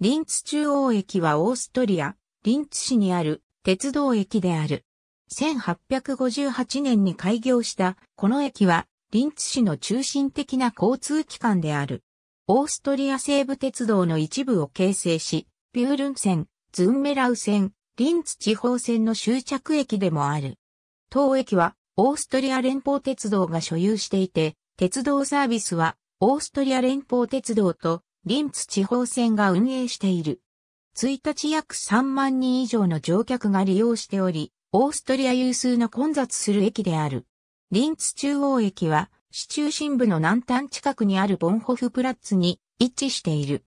リンツ中央駅はオーストリア、リンツ市にある鉄道駅である。1858年に開業したこの駅はリンツ市の中心的な交通機関である。オーストリア西部鉄道の一部を形成し、ビュールン線、ズンメラウ線、リンツ地方線の終着駅でもある。当駅はオーストリア連邦鉄道が所有していて、鉄道サービスはオーストリア連邦鉄道とリンツ地方線が運営している。1日約3万人以上の乗客が利用しており、オーストリア有数の混雑する駅である。リンツ中央駅は、市中心部の南端近くにあるボンホフプラッツに位置している。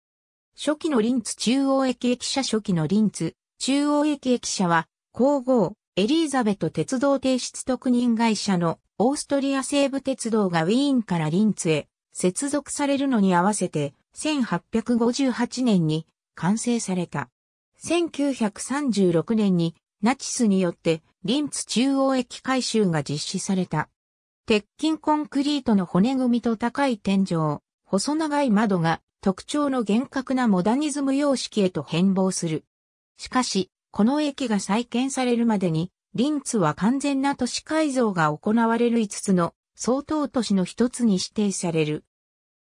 初期のリンツ中央駅駅舎初期のリンツ中央駅駅舎は、皇后エリーザベト鉄道停止特任会社のオーストリア西部鉄道がウィーンからリンツへ接続されるのに合わせて1858年に完成された。1936年にナチスによってリンツ中央駅改修が実施された。鉄筋コンクリートの骨組みと高い天井、細長い窓が特徴の厳格なモダニズム様式へと変貌する。しかし、この駅が再建されるまでに、リンツは完全な都市改造が行われる5つの総統都市の一つに指定される。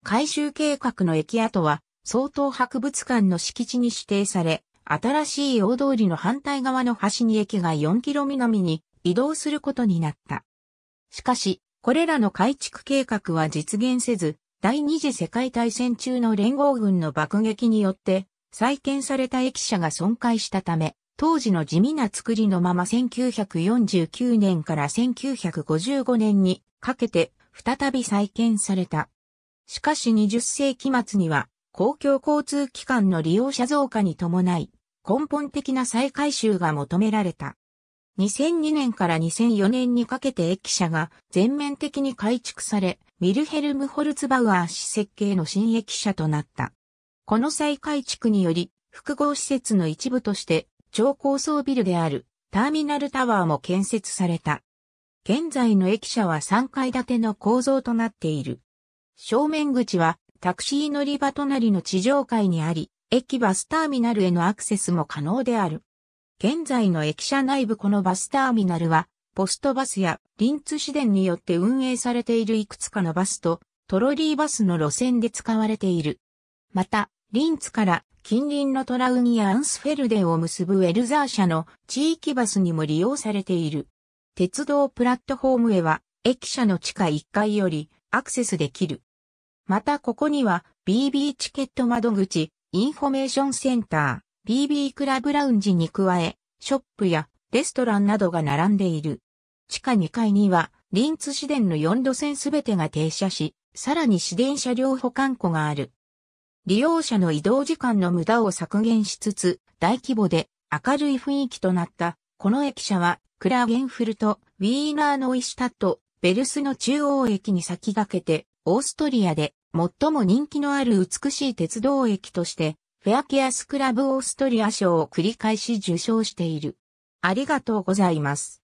改修計画の駅跡は、総統博物館の敷地に指定され、新しい大通りの反対側の端に駅が4キロ南に移動することになった。しかし、これらの改築計画は実現せず、第二次世界大戦中の連合軍の爆撃によって、再建された駅舎が損壊したため、当時の地味な作りのまま1949年から1955年にかけて再び再建された。しかし20世紀末には公共交通機関の利用者増加に伴い根本的な再改修が求められた。2002年から2004年にかけて駅舎が全面的に改築され、ミルヘルム・ホルツバウアー氏設計の新駅舎となった。この再改築により、複合施設の一部として超高層ビルであるターミナルタワーも建設された。現在の駅舎は3階建ての構造となっている。正面口はタクシー乗り場隣の地上階にあり、駅バスターミナルへのアクセスも可能である。現在の駅舎内部このバスターミナルは、ポストバスやリンツ市電によって運営されているいくつかのバスとトロリーバスの路線で使われている。また、リンツから近隣のトラウニアンスフェルデンを結ぶウェルザー社の地域バスにも利用されている。鉄道プラットフォームへは駅舎の地下1階よりアクセスできる。またここには BB チケット窓口、インフォメーションセンター、BB クラブラウンジに加え、ショップやレストランなどが並んでいる。地下2階には、リンツ市電の4路線すべてが停車し、さらに市電車両保管庫がある。利用者の移動時間の無駄を削減しつつ、大規模で明るい雰囲気となった、この駅舎は、クラーゲンフルト、ウィーナーノイシュタット、ベルスの中央駅に先駆けて、オーストリアで最も人気のある美しい鉄道駅として、フェアケアスクラブオーストリア賞を繰り返し受賞している。ありがとうございます。